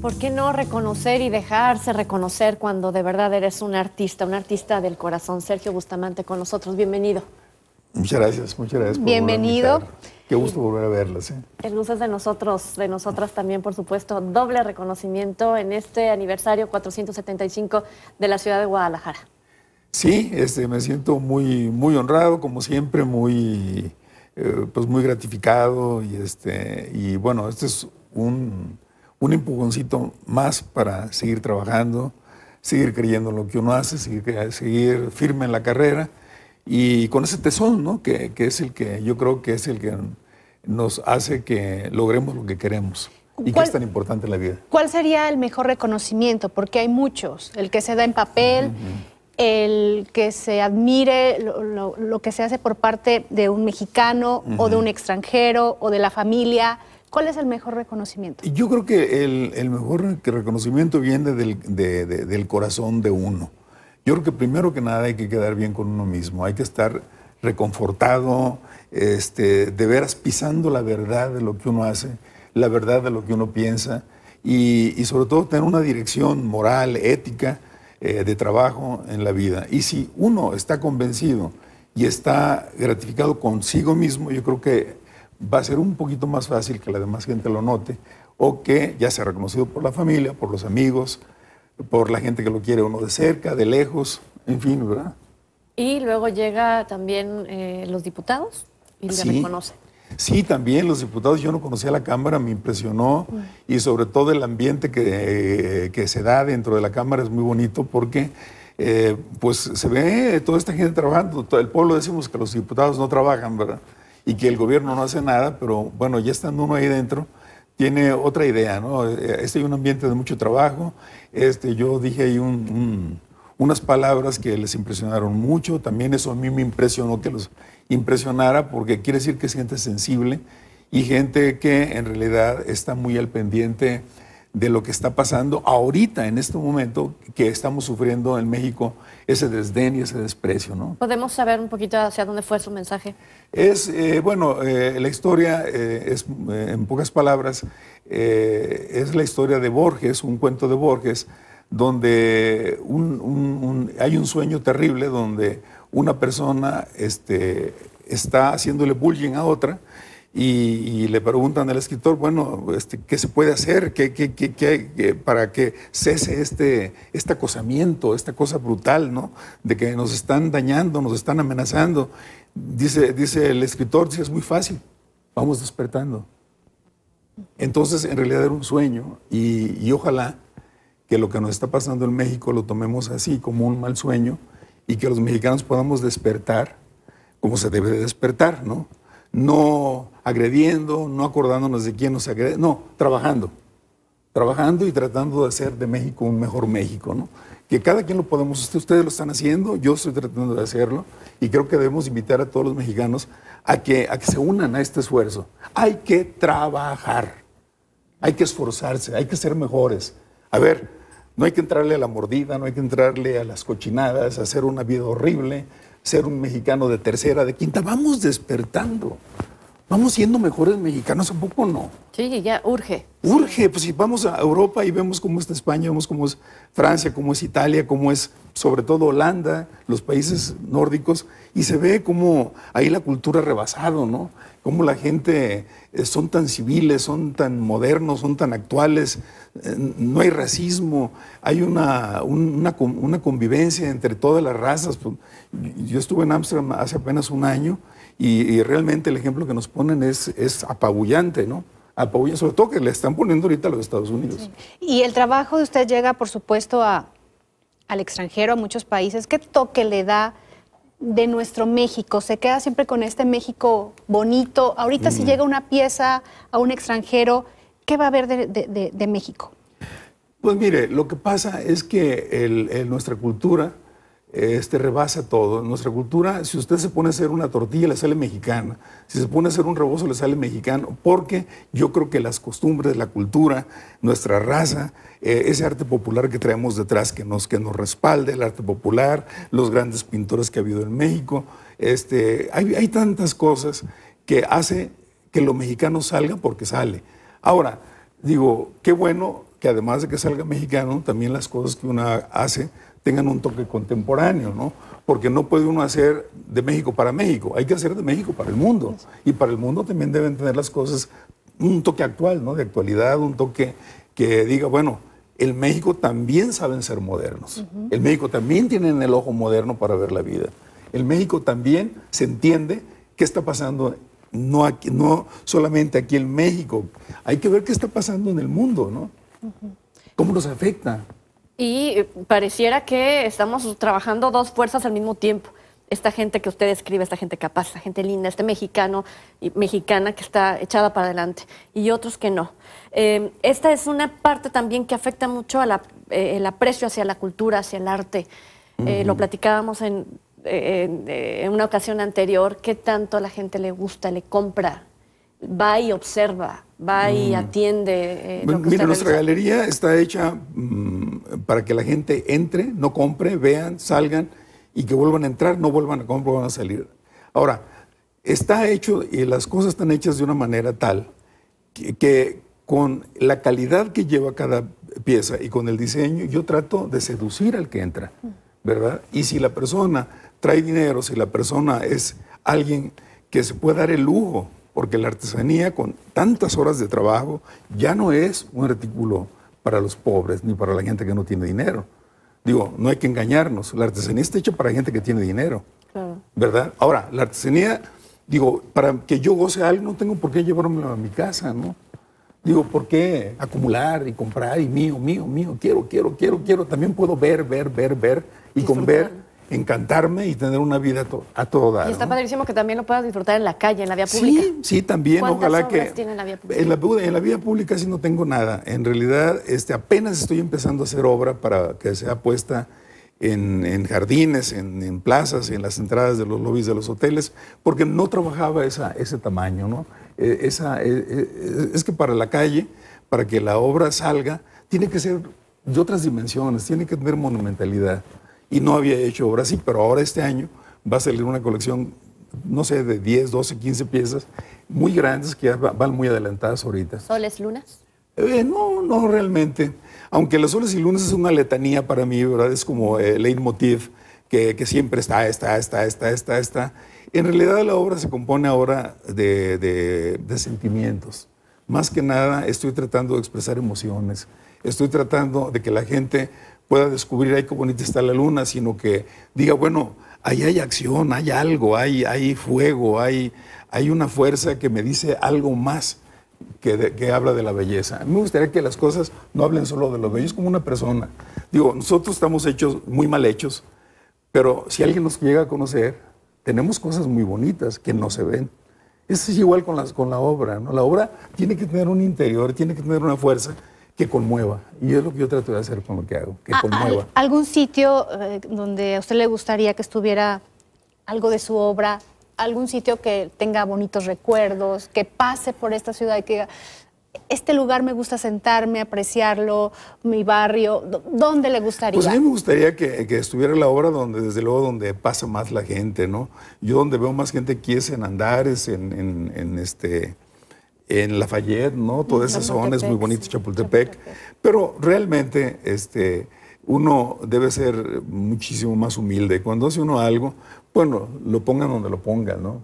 ¿Por qué no reconocer y dejarse reconocer cuando de verdad eres un artista, un artista del corazón? Sergio Bustamante con nosotros, bienvenido. Muchas gracias, muchas gracias. bienvenido. Qué gusto volver a verlas. En ¿eh? El de nosotros, de nosotras también, por supuesto. Doble reconocimiento en este aniversario 475 de la ciudad de Guadalajara. Sí, este, me siento muy, muy honrado, como siempre, muy, eh, pues muy gratificado. Y, este, y bueno, este es un un empujoncito más para seguir trabajando, seguir creyendo en lo que uno hace, seguir, firme en la carrera y con ese tesón, Que, es el que yo creo que es el que nos hace que logremos lo que queremos. ¿Y que es tan importante en la vida? ¿Cuál sería el mejor reconocimiento? Porque hay muchos. El que se da en papel, el que se admire lo, que se hace por parte de un mexicano o de un extranjero o de la familia ¿Cuál es el mejor reconocimiento? Yo creo que el, el mejor reconocimiento viene del, corazón de uno. Yo creo que primero que nada hay que quedar bien con uno mismo, hay que estar reconfortado, este, de veras pisando la verdad de lo que uno hace, la verdad de lo que uno piensa y, sobre todo tener una dirección moral, ética, eh, de trabajo en la vida. Y si uno está convencido y está gratificado consigo mismo, yo creo que va a ser un poquito más fácil que la demás gente lo note o que ya sea reconocido por la familia, por los amigos, por la gente que lo quiere uno de cerca, de lejos, en fin, ¿verdad? Y luego llega también eh, los diputados y se reconocen. Sí, también los diputados, yo no conocía la Cámara, me impresionó mm. y sobre todo el ambiente que, eh, que, se da dentro de la Cámara es muy bonito porque eh, pues se ve toda esta gente trabajando, todo el pueblo decimos que los diputados no trabajan, ¿verdad? y que el gobierno no hace nada, pero bueno, ya estando uno ahí dentro, tiene otra idea, ¿no? Este es un ambiente de mucho trabajo, este, yo dije ahí un, unas palabras que les impresionaron mucho, también eso a mí me impresionó que los impresionara, porque quiere decir que es gente sensible y gente que en realidad está muy al pendiente de lo que está pasando ahorita, en este momento que estamos sufriendo en México ese desdén y ese desprecio. ¿no? ¿Podemos saber un poquito hacia dónde fue su mensaje? Es, eh, bueno, eh, la historia eh, es, en pocas palabras, es la historia de Borges, un cuento de Borges, donde hay un sueño terrible donde una persona este, está haciéndole bullying a otra y, le preguntan al escritor, bueno, este, ¿qué se puede hacer ¿Qué, qué, qué, para que cese este, este acosamiento, esta cosa brutal, ¿no? De que nos están dañando, nos están amenazando. Dice, dice el escritor, dice, es muy fácil, vamos despertando. Entonces, en realidad era un sueño y, ojalá que lo que nos está pasando en México lo tomemos así, como un mal sueño, y que los mexicanos podamos despertar como se debe despertar, ¿no? No agrediendo, no acordándonos de quién nos agrede, no, trabajando, trabajando y tratando de hacer de México un mejor México, ¿no? Que cada quien lo podemos, ustedes lo están haciendo, yo estoy tratando de hacerlo y creo que debemos invitar a todos los mexicanos a que, se unan a este esfuerzo. Hay que trabajar, hay que esforzarse, hay que ser mejores. A ver, no hay que entrarle a la mordida, no hay que entrarle a las cochinadas, hacer una vida horrible, ser un mexicano de tercera, de quinta. Vamos despertando vamos siendo mejores mexicanos, ¿a poco no? Sí, ya urge. Urge, pues si vamos a Europa y vemos cómo está España, vemos cómo es Francia, cómo es Italia, cómo es sobre todo Holanda, los países nórdicos, y se ve cómo ahí la cultura rebasado, ¿no? Cómo la gente eh, son tan civiles, son tan modernos, son tan actuales, eh, no hay racismo, hay una, una, una convivencia entre todas las razas. Pues, yo estuve en Ámsterdam hace apenas un año y, realmente el ejemplo que nos ponen es, es apabullante, ¿no? Apabullante, sobre todo que le están poniendo ahorita a los Estados Unidos. Y el trabajo de usted llega, por supuesto, a, al extranjero, a muchos países. ¿Qué toque le da de nuestro México? Se queda siempre con este México bonito. Ahorita si mm. llega una pieza a un extranjero, ¿qué va a haber de, México? Pues mire, lo que pasa es que nuestra cultura este, rebasa todo. Nuestra cultura, si usted se pone a hacer una tortilla, le sale mexicana. Si se pone a hacer un rebozo, le sale mexicano. Porque yo creo que las costumbres, la cultura, nuestra raza, eh, ese arte popular que traemos detrás, que nos, que nos respalde, el arte popular, los grandes pintores que ha habido en México. Este, hay, hay tantas cosas que hace que lo mexicano salga porque sale. Ahora, digo, qué bueno que además de que salga mexicano, también las cosas que uno hace tengan un toque contemporáneo, ¿no? Porque no puede uno hacer de México para México, hay que hacer de México para el mundo. Y para el mundo también deben tener las cosas un toque actual, ¿no? De actualidad, un toque que diga, bueno, el México también saben ser modernos. El México también tiene el ojo moderno para ver la vida. El México también se entiende qué está pasando no, aquí, no solamente aquí en México. Hay que ver qué está pasando en el mundo, ¿no? ¿Cómo nos afecta? y eh, pareciera que estamos trabajando dos fuerzas al mismo tiempo. Esta gente que usted describe, esta gente capaz, esta gente linda, este mexicano y mexicana que está echada para adelante y otros que no. Em, esta es una parte también que afecta mucho a eh, el aprecio hacia la cultura, hacia el arte. Eh, lo platicábamos en, una ocasión anterior, qué tanto a la gente le gusta, le compra va y observa, va y mm. atiende. Eh, mira, nuestra galería está hecha mm, para que la gente entre, no compre, vean, salgan y que vuelvan a entrar, no vuelvan a comprar, van a salir. Ahora, está hecho y las cosas están hechas de una manera tal que con la calidad que lleva cada pieza y con el diseño, yo trato de seducir al que entra, ¿verdad? Y si la persona trae dinero, si la persona es alguien que se puede dar el lujo porque la artesanía con tantas horas de trabajo ya no es un artículo para los pobres ni para la gente que no tiene dinero. Digo, no hay que engañarnos, la artesanía está hecha para gente que tiene dinero, ¿verdad? Ahora, la artesanía, digo, para que yo goce algo no tengo por qué llevármelo a mi casa, ¿no? Digo, ¿por qué acumular y comprar y mío, mío, mío? Quiero, quiero, quiero, quiero. También puedo ver, ver, ver, ver. Y con ver, encantarme y tener una vida a toda. Y está padrísimo que también lo puedas disfrutar en la calle, en la vía pública. Sí, sí, también, ojalá que... la vía En, la, vía pública sí no tengo nada. En realidad, este, apenas estoy empezando a hacer obra para que sea puesta en, jardines, en, en, plazas, en las entradas de los lobbies de los hoteles, porque no trabajaba esa, ese tamaño, ¿no? E, esa, e, e, es que para la calle, para que la obra salga, tiene que ser de otras dimensiones, tiene que tener monumentalidad y no había hecho obra así, pero ahora este año va a salir una colección, no sé, de 10, 12, 15 piezas muy grandes que ya van muy adelantadas ahorita. ¿Soles, lunas? Eh, no, no realmente. Aunque las soles y lunas es una letanía para mí, ¿verdad? Es como el eh, leitmotiv que, siempre está, está, está, está, está, está. En realidad la obra se compone ahora de, de, de sentimientos. Más que nada estoy tratando de expresar emociones. Estoy tratando de que la gente pueda descubrir, ahí qué bonita está la luna, sino que diga, bueno, ahí hay acción, hay algo, hay, hay fuego, hay, hay una fuerza que me dice algo más que, que habla de la belleza. A mí me gustaría que las cosas no hablen solo de lo bello, es como una persona. Digo, nosotros estamos hechos muy mal hechos, pero si alguien nos llega a conocer, tenemos cosas muy bonitas que no se ven. Eso es igual con, las, con la obra, ¿no? La obra tiene que tener un interior, tiene que tener una fuerza que conmueva. Y es lo que yo trato de hacer con lo que hago, que ah, conmueva. ¿Algún sitio eh, donde a usted le gustaría que estuviera algo de su obra? ¿Algún sitio que tenga bonitos recuerdos, que pase por esta ciudad y que diga, este lugar me gusta sentarme, apreciarlo, mi barrio, ¿dónde le gustaría? Pues a mí me gustaría que, estuviera la obra donde, desde luego, donde pasa más la gente, ¿no? Yo donde veo más gente aquí es en Andares, en, en, en este en Lafayette, ¿no? Toda esa zona es muy bonito Chapultepec, Pero realmente este, uno debe ser muchísimo más humilde. Cuando hace uno algo, bueno, lo pongan donde lo pongan, ¿no?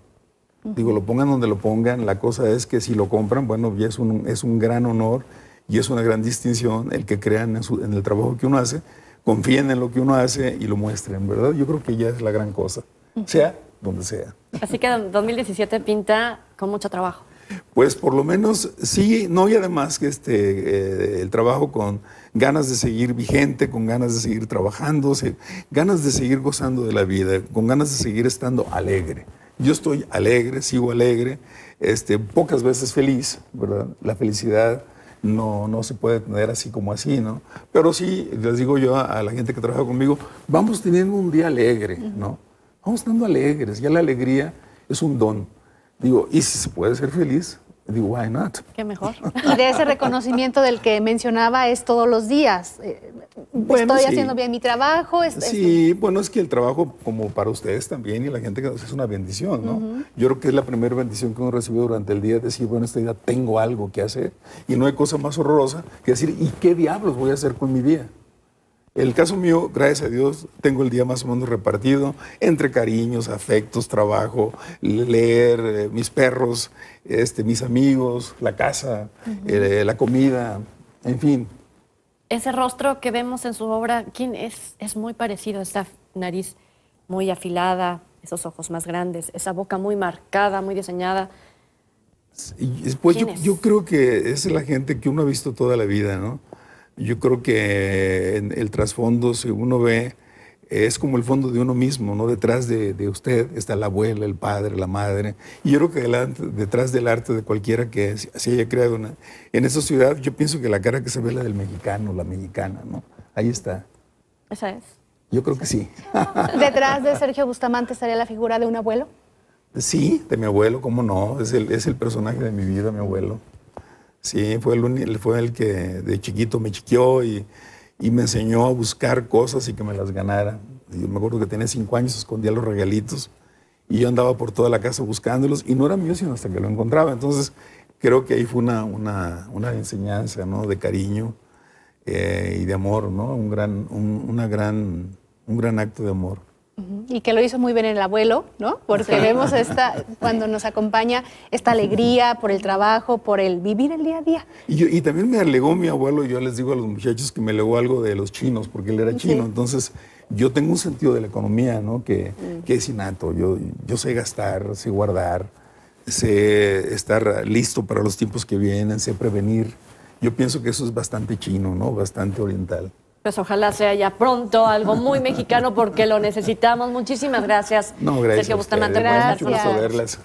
Digo, lo pongan donde lo pongan. La cosa es que si lo compran, bueno, ya es un, es un gran honor y es una gran distinción el que crean en, en el trabajo que uno hace, confíen en lo que uno hace y lo muestren, ¿verdad? Yo creo que ya es la gran cosa, sea donde sea. Así que 2017 pinta con mucho trabajo. Pues por lo menos sí, no, y además que este, eh, el trabajo con ganas de seguir vigente, con ganas de seguir trabajando, ganas de seguir gozando de la vida, con ganas de seguir estando alegre. Yo estoy alegre, sigo alegre, este, pocas veces feliz, ¿verdad? La felicidad no, no se puede tener así como así, ¿no? Pero sí, les digo yo a, a la gente que trabaja conmigo, vamos teniendo un día alegre, ¿no? Vamos estando alegres, ya la alegría es un don Digo, ¿y si se puede ser feliz? Digo, why not? Qué mejor. Y de ese reconocimiento del que mencionaba es todos los días. Eh, estoy haciendo bien mi trabajo. Es, sí, bueno, es que el trabajo, como para ustedes también y la gente que nos es una bendición, ¿no? Yo creo que es la primera bendición que uno recibe durante el día, decir, bueno, esta vida tengo algo que hacer. Y no hay cosa más horrorosa que decir, ¿y qué diablos voy a hacer con mi vida? El caso mío, gracias a Dios, tengo el día más o menos repartido entre cariños, afectos, trabajo, leer, eh, mis perros, este, mis amigos, la casa, eh, la comida, en fin. Ese rostro que vemos en su obra, ¿quién es? Es muy parecido, esa nariz muy afilada, esos ojos más grandes, esa boca muy marcada, muy diseñada. Pues yo, creo que es la gente que uno ha visto toda la vida, ¿no? yo creo que el trasfondo, si uno ve, es como el fondo de uno mismo, ¿no? Detrás de, usted está la abuela, el padre, la madre. Y yo creo que detrás del arte de cualquiera que se haya creado una, en esa ciudad, yo pienso que la cara que se ve es la del mexicano, la mexicana, ¿no? Ahí está. Esa es. Yo creo que sí. ¿Detrás de Sergio Bustamante estaría la figura de un abuelo? Sí, de mi abuelo, cómo no. es el personaje de mi vida, mi abuelo. Sí, fue el, fue el que de chiquito me chiquió y, me enseñó a buscar cosas y que me las ganara. Yo me acuerdo que tenía cinco años, escondía los regalitos y yo andaba por toda la casa buscándolos y no era mío sino hasta que lo encontraba. Entonces creo que ahí fue una, enseñanza ¿no? de cariño eh, y de amor, ¿no? un, gran, una gran, un gran acto de amor. Y que lo hizo muy bien el abuelo, ¿no? Porque vemos esta, cuando nos acompaña esta alegría por el trabajo, por el vivir el día a día. Y, también me alegó mi abuelo, yo les digo a los muchachos que me alegó algo de los chinos, porque él era chino. Entonces, yo tengo un sentido de la economía, ¿no? Que, mm. que es innato. Yo, yo sé gastar, sé guardar, sé estar listo para los tiempos que vienen, sé prevenir. Yo pienso que eso es bastante chino, ¿no? Bastante oriental. Pues ojalá sea ya pronto algo muy mexicano porque lo necesitamos. Muchísimas gracias. No, gracias. Sergio Bustamante, gracias. Mucho gusto verlas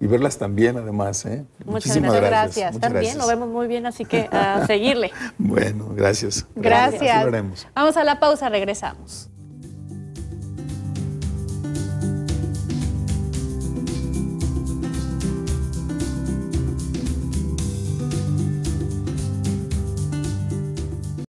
y verlas también, además. ¿eh? Muchísimas gracias. también nos lo vemos muy bien, así que a seguirle. bueno, gracias. Gracias. gracias. Vamos a la pausa, regresamos.